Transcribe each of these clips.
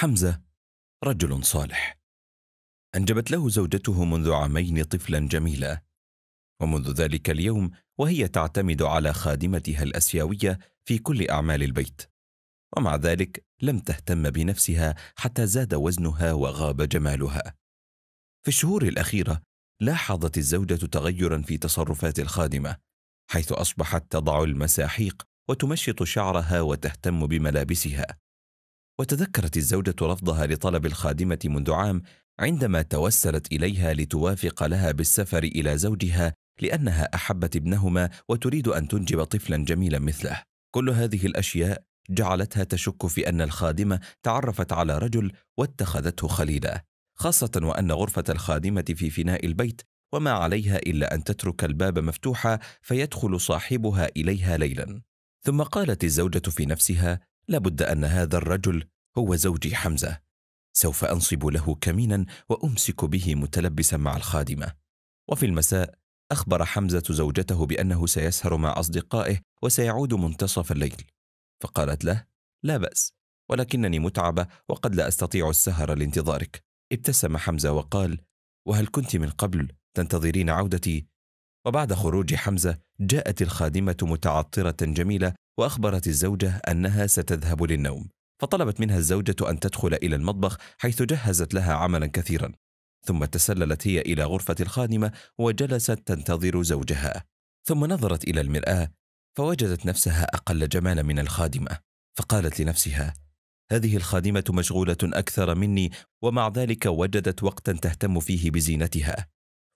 حمزة رجل صالح أنجبت له زوجته منذ عامين طفلا جميلا ومنذ ذلك اليوم وهي تعتمد على خادمتها الأسيوية في كل أعمال البيت ومع ذلك لم تهتم بنفسها حتى زاد وزنها وغاب جمالها في الشهور الأخيرة لاحظت الزوجة تغيرا في تصرفات الخادمة حيث أصبحت تضع المساحيق وتمشط شعرها وتهتم بملابسها وتذكرت الزوجة رفضها لطلب الخادمة منذ عام عندما توسلت إليها لتوافق لها بالسفر إلى زوجها لأنها أحبت ابنهما وتريد أن تنجب طفلا جميلا مثله. كل هذه الأشياء جعلتها تشك في أن الخادمة تعرفت على رجل واتخذته خليلا، خاصة وأن غرفة الخادمة في فناء البيت وما عليها إلا أن تترك الباب مفتوحا فيدخل صاحبها إليها ليلا. ثم قالت الزوجة في نفسها: لابد أن هذا الرجل هو زوجي حمزة سوف أنصب له كمينا وأمسك به متلبسا مع الخادمة وفي المساء أخبر حمزة زوجته بأنه سيسهر مع أصدقائه وسيعود منتصف الليل فقالت له لا بأس ولكنني متعبة وقد لا أستطيع السهر لانتظارك ابتسم حمزة وقال وهل كنت من قبل تنتظرين عودتي؟ وبعد خروج حمزة جاءت الخادمة متعطرة جميلة وأخبرت الزوجة أنها ستذهب للنوم فطلبت منها الزوجة أن تدخل إلى المطبخ حيث جهزت لها عملا كثيرا ثم تسللت هي إلى غرفة الخادمة وجلست تنتظر زوجها ثم نظرت إلى المرآة فوجدت نفسها أقل جمالا من الخادمة فقالت لنفسها هذه الخادمة مشغولة أكثر مني ومع ذلك وجدت وقتا تهتم فيه بزينتها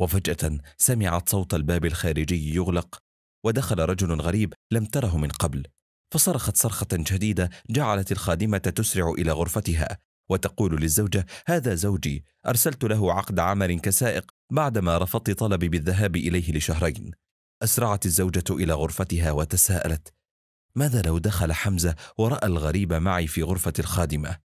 وفجأة سمعت صوت الباب الخارجي يغلق ودخل رجل غريب لم تره من قبل فصرخت صرخة شديدة جعلت الخادمة تسرع إلى غرفتها وتقول للزوجة هذا زوجي أرسلت له عقد عمل كسائق بعدما رفضت طلبي بالذهاب إليه لشهرين أسرعت الزوجة إلى غرفتها وتساءلت ماذا لو دخل حمزة ورأى الغريب معي في غرفة الخادمة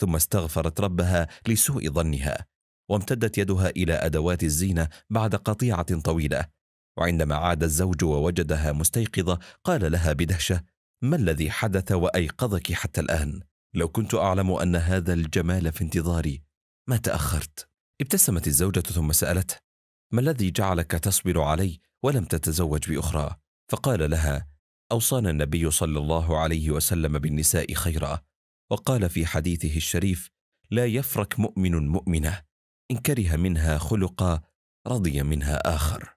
ثم استغفرت ربها لسوء ظنها وامتدت يدها إلى أدوات الزينة بعد قطيعة طويلة وعندما عاد الزوج ووجدها مستيقظه قال لها بدهشه ما الذي حدث وايقظك حتى الان لو كنت اعلم ان هذا الجمال في انتظاري ما تاخرت ابتسمت الزوجه ثم سالته ما الذي جعلك تصبر علي ولم تتزوج باخرى فقال لها اوصانا النبي صلى الله عليه وسلم بالنساء خيرا وقال في حديثه الشريف لا يفرك مؤمن مؤمنه ان كره منها خلقا رضي منها اخر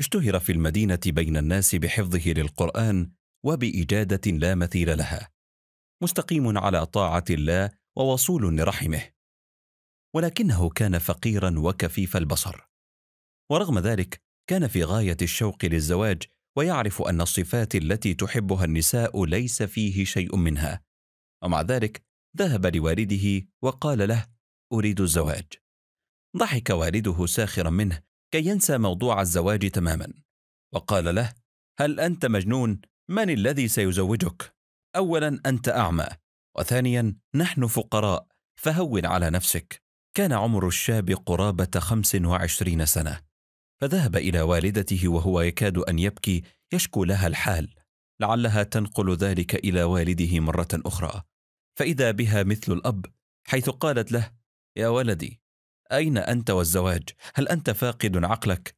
اشتهر في المدينة بين الناس بحفظه للقرآن وبإجادة لا مثيل لها مستقيم على طاعة الله ووصول لرحمه ولكنه كان فقيرا وكفيف البصر ورغم ذلك كان في غاية الشوق للزواج ويعرف أن الصفات التي تحبها النساء ليس فيه شيء منها ومع ذلك ذهب لوالده وقال له أريد الزواج ضحك والده ساخرا منه كي ينسى موضوع الزواج تماما وقال له هل انت مجنون من الذي سيزوجك اولا انت اعمى وثانيا نحن فقراء فهون على نفسك كان عمر الشاب قرابه خمس وعشرين سنه فذهب الى والدته وهو يكاد ان يبكي يشكو لها الحال لعلها تنقل ذلك الى والده مره اخرى فاذا بها مثل الاب حيث قالت له يا ولدي اين انت والزواج هل انت فاقد عقلك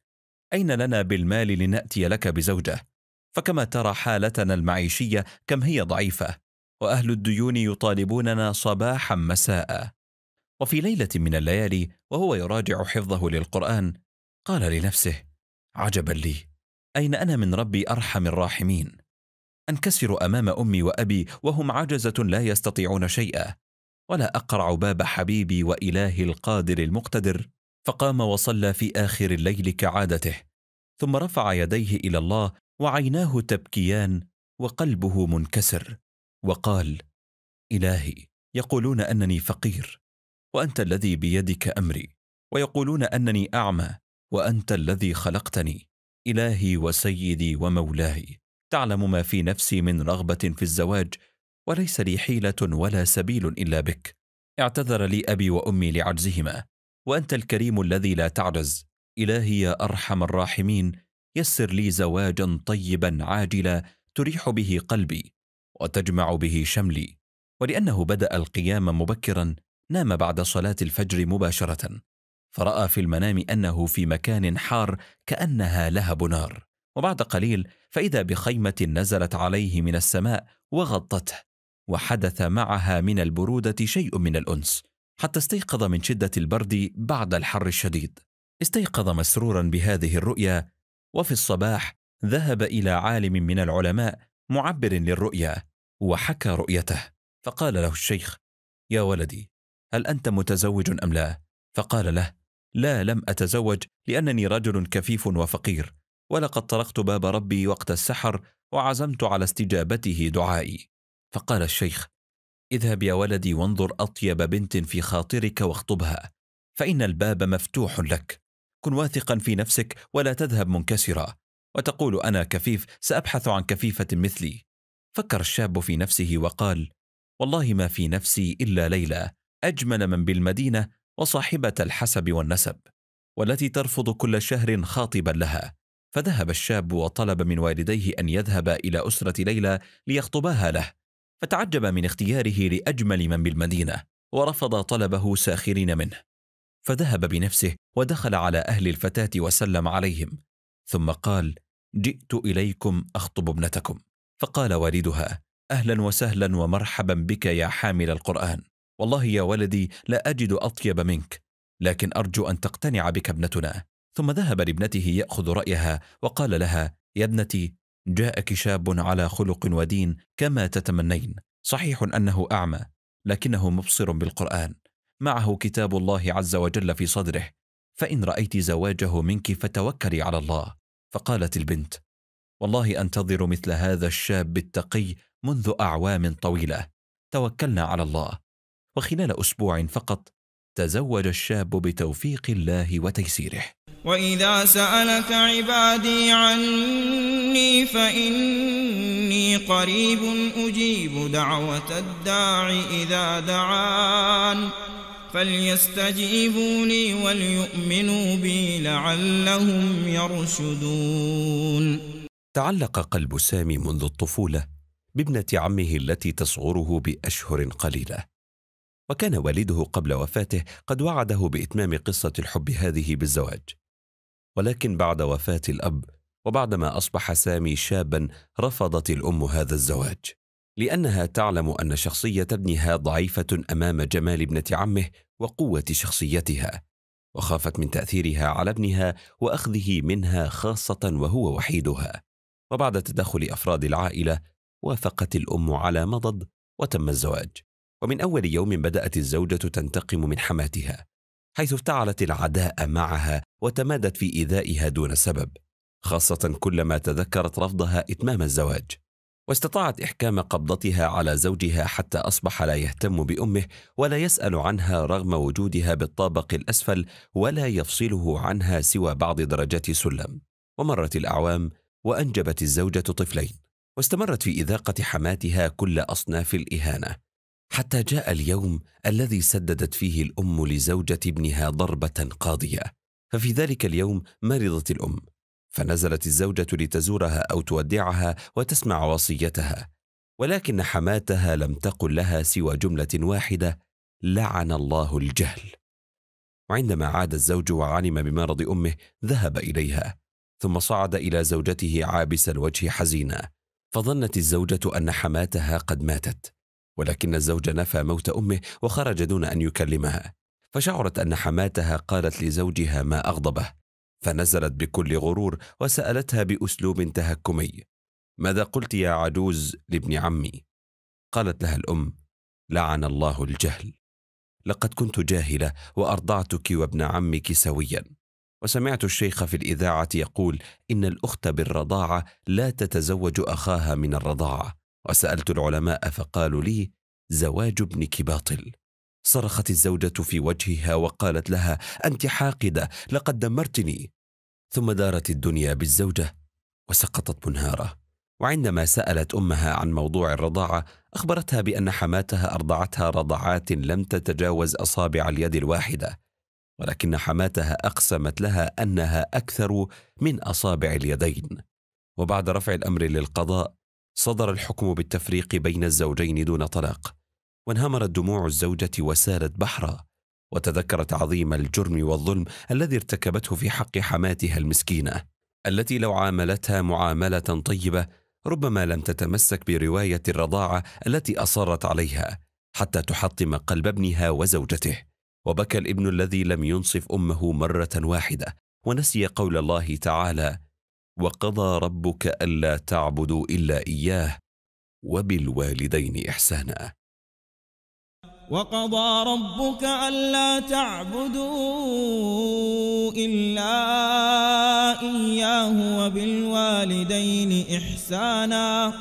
اين لنا بالمال لناتي لك بزوجه فكما ترى حالتنا المعيشيه كم هي ضعيفه واهل الديون يطالبوننا صباحا مساء وفي ليله من الليالي وهو يراجع حفظه للقران قال لنفسه عجبا لي اين انا من ربي ارحم الراحمين انكسر امام امي وابي وهم عجزه لا يستطيعون شيئا ولا اقرع باب حبيبي والهي القادر المقتدر فقام وصلى في اخر الليل كعادته ثم رفع يديه الى الله وعيناه تبكيان وقلبه منكسر وقال الهي يقولون انني فقير وانت الذي بيدك امري ويقولون انني اعمى وانت الذي خلقتني الهي وسيدي ومولاي تعلم ما في نفسي من رغبه في الزواج وليس لي حيلة ولا سبيل إلا بك اعتذر لي أبي وأمي لعجزهما وأنت الكريم الذي لا تعجز إلهي يا أرحم الراحمين يسر لي زواجا طيبا عاجلا تريح به قلبي وتجمع به شملي ولأنه بدأ القيام مبكرا نام بعد صلاة الفجر مباشرة فرأى في المنام أنه في مكان حار كأنها لهب نار وبعد قليل فإذا بخيمة نزلت عليه من السماء وغطته وحدث معها من البرودة شيء من الأنس حتى استيقظ من شدة البرد بعد الحر الشديد استيقظ مسرورا بهذه الرؤيا وفي الصباح ذهب إلى عالم من العلماء معبر للرؤيا وحكى رؤيته فقال له الشيخ يا ولدي هل أنت متزوج أم لا؟ فقال له لا لم أتزوج لأنني رجل كفيف وفقير ولقد طرقت باب ربي وقت السحر وعزمت على استجابته دعائي فقال الشيخ اذهب يا ولدي وانظر اطيب بنت في خاطرك واخطبها فان الباب مفتوح لك كن واثقا في نفسك ولا تذهب منكسرا وتقول انا كفيف سابحث عن كفيفه مثلي فكر الشاب في نفسه وقال والله ما في نفسي الا ليلى اجمل من بالمدينه وصاحبه الحسب والنسب والتي ترفض كل شهر خاطبا لها فذهب الشاب وطلب من والديه ان يذهب الى اسره ليلى ليخطباها له فتعجب من اختياره لأجمل من بالمدينة ورفض طلبه ساخرين منه فذهب بنفسه ودخل على أهل الفتاة وسلم عليهم ثم قال جئت إليكم أخطب ابنتكم فقال والدها أهلا وسهلا ومرحبا بك يا حامل القرآن والله يا ولدي لا أجد أطيب منك لكن أرجو أن تقتنع بك ابنتنا ثم ذهب لابنته يأخذ رأيها وقال لها يا ابنتي جاءك شاب على خلق ودين كما تتمنين صحيح انه اعمى لكنه مبصر بالقران معه كتاب الله عز وجل في صدره فان رايت زواجه منك فتوكلي على الله فقالت البنت والله انتظر مثل هذا الشاب التقي منذ اعوام طويله توكلنا على الله وخلال اسبوع فقط تزوج الشاب بتوفيق الله وتيسيره وإذا سألك عبادي عني فإني قريب أجيب دعوة الداع إذا دعان فليستجيبوا لي وليؤمنوا بي لعلهم يرشدون تعلق قلب سامي منذ الطفولة بابنة عمه التي تصغره بأشهر قليلة وكان والده قبل وفاته قد وعده بإتمام قصة الحب هذه بالزواج ولكن بعد وفاة الأب وبعدما أصبح سامي شابا رفضت الأم هذا الزواج لأنها تعلم أن شخصية ابنها ضعيفة أمام جمال ابنة عمه وقوة شخصيتها وخافت من تأثيرها على ابنها وأخذه منها خاصة وهو وحيدها وبعد تدخل أفراد العائلة وافقت الأم على مضض وتم الزواج ومن أول يوم بدأت الزوجة تنتقم من حماتها حيث افتعلت العداء معها وتمادت في إيذائها دون سبب خاصة كلما تذكرت رفضها إتمام الزواج واستطاعت إحكام قبضتها على زوجها حتى أصبح لا يهتم بأمه ولا يسأل عنها رغم وجودها بالطابق الأسفل ولا يفصله عنها سوى بعض درجات سلم ومرت الأعوام وأنجبت الزوجة طفلين واستمرت في إذاقة حماتها كل أصناف الإهانة حتى جاء اليوم الذي سددت فيه الام لزوجه ابنها ضربه قاضيه ففي ذلك اليوم مرضت الام فنزلت الزوجه لتزورها او تودعها وتسمع وصيتها ولكن حماتها لم تقل لها سوى جمله واحده لعن الله الجهل وعندما عاد الزوج وعلم بمرض امه ذهب اليها ثم صعد الى زوجته عابس الوجه حزينا فظنت الزوجه ان حماتها قد ماتت ولكن الزوج نفى موت امه وخرج دون ان يكلمها فشعرت ان حماتها قالت لزوجها ما اغضبه فنزلت بكل غرور وسالتها باسلوب تهكمي ماذا قلت يا عجوز لابن عمي قالت لها الام لعن الله الجهل لقد كنت جاهله وارضعتك وابن عمك سويا وسمعت الشيخ في الاذاعه يقول ان الاخت بالرضاعه لا تتزوج اخاها من الرضاعه وسألت العلماء فقالوا لي زواج ابنك باطل صرخت الزوجة في وجهها وقالت لها أنت حاقدة لقد دمرتني ثم دارت الدنيا بالزوجة وسقطت منهارة وعندما سألت أمها عن موضوع الرضاعة أخبرتها بأن حماتها أرضعتها رضعات لم تتجاوز أصابع اليد الواحدة ولكن حماتها أقسمت لها أنها أكثر من أصابع اليدين وبعد رفع الأمر للقضاء صدر الحكم بالتفريق بين الزوجين دون طلاق وانهمرت دموع الزوجة وسالت بحرا وتذكرت عظيم الجرم والظلم الذي ارتكبته في حق حماتها المسكينة التي لو عاملتها معاملة طيبة ربما لم تتمسك برواية الرضاعة التي أصرت عليها حتى تحطم قلب ابنها وزوجته وبكى الابن الذي لم ينصف أمه مرة واحدة ونسي قول الله تعالى وقضى ربك الا تعبدوا الا اياه وبالوالدين احسانا وقضى ربك الا تعبدوا الا اياه وبالوالدين احسانا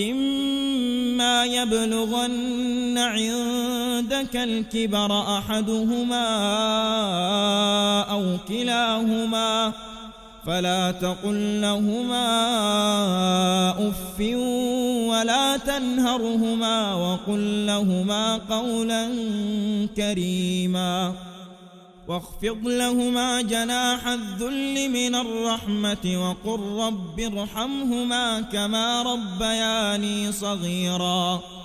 إما يبلغن عندك الكبر أحدهما أو كلاهما فلا تقل لهما أف ولا تنهرهما وقل لهما قولا كريما واخفض لهما جناح الذل من الرحمة وقل رب ارحمهما كما ربياني صغيراً